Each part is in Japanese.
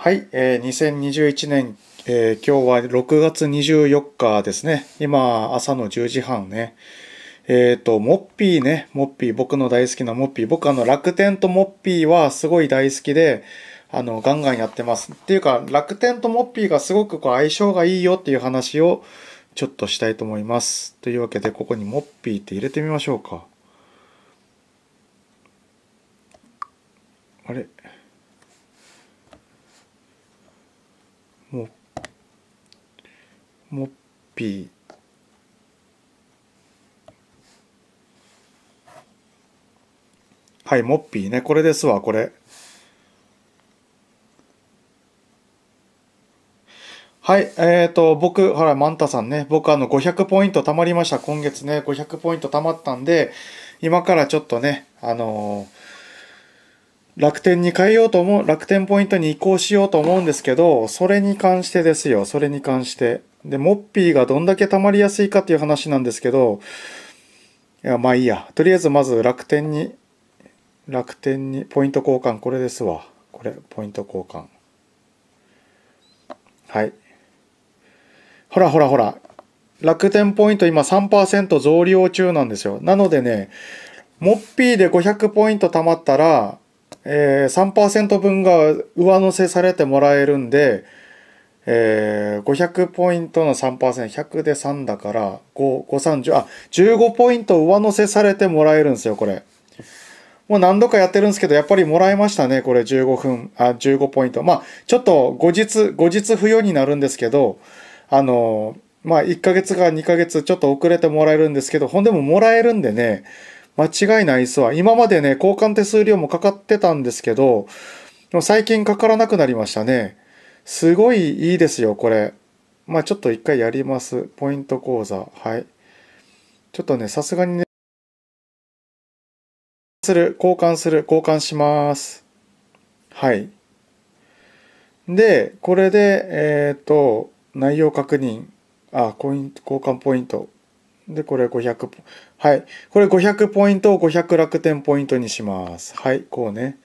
はい、えー、2021年、えー、今日は6月24日ですね。今、朝の10時半ね。えっ、ー、と、モッピーね、モッピー、僕の大好きなモッピー。僕あの、楽天とモッピーはすごい大好きで、あの、ガンガンやってます。っていうか、楽天とモッピーがすごくこう相性がいいよっていう話をちょっとしたいと思います。というわけで、ここにモッピーって入れてみましょうか。あれモッピーはいモッピーねこれですわこれはい、えっ、ー、と、僕、ほら、マンタさんね、僕あの、500ポイント貯まりました。今月ね、500ポイント貯まったんで、今からちょっとね、あのー、楽天に変えようと思う、楽天ポイントに移行しようと思うんですけど、それに関してですよ、それに関して。で、モッピーがどんだけ溜まりやすいかっていう話なんですけど、いや、まあいいや。とりあえずまず楽天に、楽天に、ポイント交換、これですわ。これ、ポイント交換。はい。ほらほらほら。楽天ポイント今3%増量中なんですよ。なのでね、モッピーで500ポイント貯まったら、えー、3%分が上乗せされてもらえるんで、えー、500ポイントの 3%100 で3だから5530あ15ポイント上乗せされてもらえるんですよこれもう何度かやってるんですけどやっぱりもらいましたねこれ15分あ15ポイントまあちょっと後日後日不要になるんですけどあのまあ1ヶ月か2ヶ月ちょっと遅れてもらえるんですけどほんでももらえるんでね間違いないっすわ今までね交換手数料もかかってたんですけど最近かからなくなりましたねすごいいいですよ、これ。まあちょっと一回やります。ポイント講座。はい。ちょっとね、さすがにね、する、交換する、交換します。はい。で、これで、えっ、ー、と、内容確認。あ、コイン交換ポイント。で、これ500、はい。これ500ポイントを500楽天ポイントにします。はい、こうね。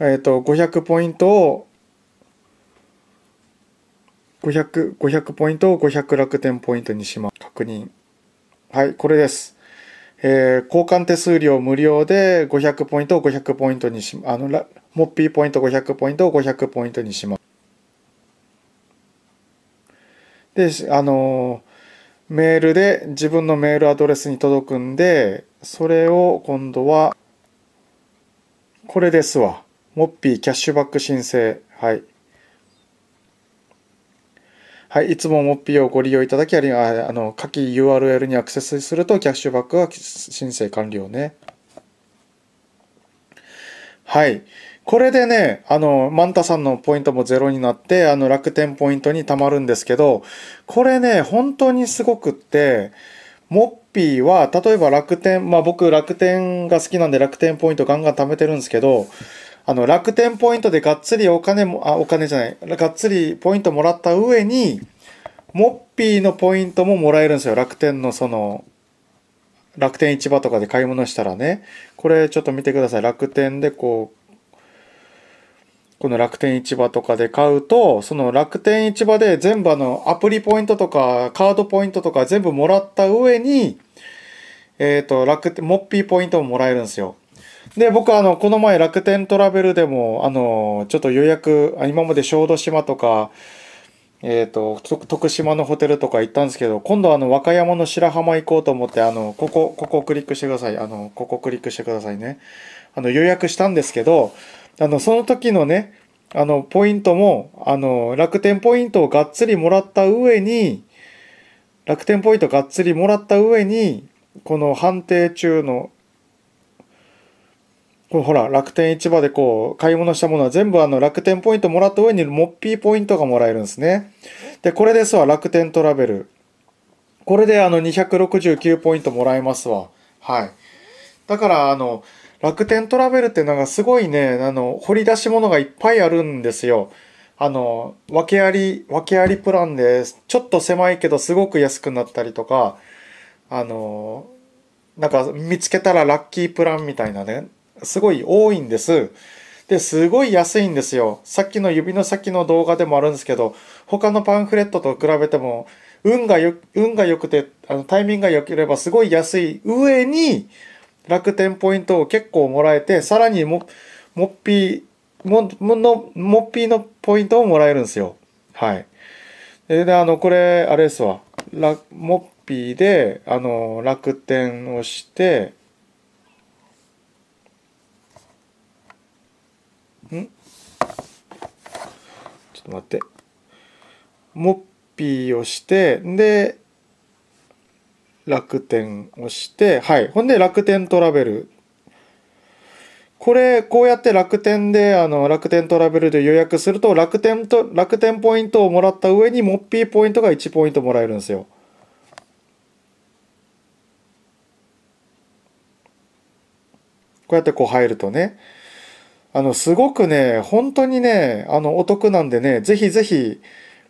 えっ、ー、と、500ポイントを500、500ポイントを500楽天ポイントにします。確認。はい、これです。えー、交換手数料無料で500ポイントを500ポイントにし、あの、モッピーポイント500ポイントを500ポイントにします。で、あのー、メールで自分のメールアドレスに届くんで、それを今度は、これですわ。モッピーキャッシュバック申請。はい。はい、いつもモッピーをご利用いただきありあの下記 URL にアクセスするとキャッシュバックは申請完了ね。はい。これでね、あの、マンタさんのポイントもゼロになって、あの、楽天ポイントに貯まるんですけど、これね、本当にすごくって、モッピーは、例えば楽天、まあ僕楽天が好きなんで楽天ポイントガンガン貯めてるんですけど、あの、楽天ポイントでがっつりお金も、あ、お金じゃない、がっつりポイントもらった上に、モッピーのポイントももらえるんですよ。楽天のその、楽天市場とかで買い物したらね。これちょっと見てください。楽天でこう、この楽天市場とかで買うと、その楽天市場で全部あの、アプリポイントとか、カードポイントとか全部もらった上に、えっ、ー、と、楽天、モッピーポイントももらえるんですよ。で、僕、あの、この前楽天トラベルでも、あの、ちょっと予約、今まで小豆島とか、えっ、ー、と、徳島のホテルとか行ったんですけど、今度あの、和歌山の白浜行こうと思って、あの、ここ、ここクリックしてください。あの、ここクリックしてくださいね。あの、予約したんですけど、あの、その時のね、あの、ポイントも、あの、楽天ポイントをがっつりもらった上に、楽天ポイントがっつりもらった上に、この判定中のこれほら、楽天市場でこう、買い物したものは全部あの楽天ポイントもらった上にモッピーポイントがもらえるんですね。で、これですわ、楽天トラベル。これであの269ポイントもらえますわ。はい。だからあの、楽天トラベルってなんかすごいね、あの、掘り出し物がいっぱいあるんですよ。あの、訳あり、訳ありプランで、ちょっと狭いけどすごく安くなったりとか、あの、なんか見つけたらラッキープランみたいなね、すごい多いんです。で、すごい安いんですよ。さっきの指の先の動画でもあるんですけど、他のパンフレットと比べても、運がよ、運が良くて、あの、タイミングが良ければすごい安い上に、楽天ポイントを結構もらえて、さらにも、もっぴー、も、もの、もっぴーのポイントをもらえるんですよ。はい。で、あの、これ、あれですわ。ら、もっぴーで、あの、楽天をして、んちょっと待ってモッピーをしてで楽天をしてはいほんで楽天トラベルこれ、こうやって楽天で、あの、楽天トラベルで予約すると、楽天と、楽天ポイントをもらった上に、モッピーポイントが1ポイントもらえるんですよ。こうやってこう入るとね。あの、すごくね、本当にね、あの、お得なんでね、ぜひぜひ、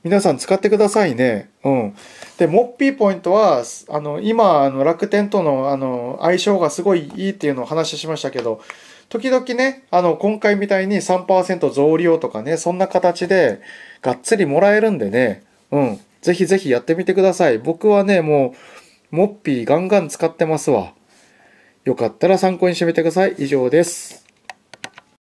皆さん使ってくださいね。うん。で、モッピーポイントは、あの、今、あの、楽天との、あの、相性がすごいいいっていうのを話しましたけど、時々ね、あの、今回みたいに3%増量とかね、そんな形で、がっつりもらえるんでね、うん。ぜひぜひやってみてください。僕はね、もう、モッピーガンガン使ってますわ。よかったら参考にしてみてください。以上です。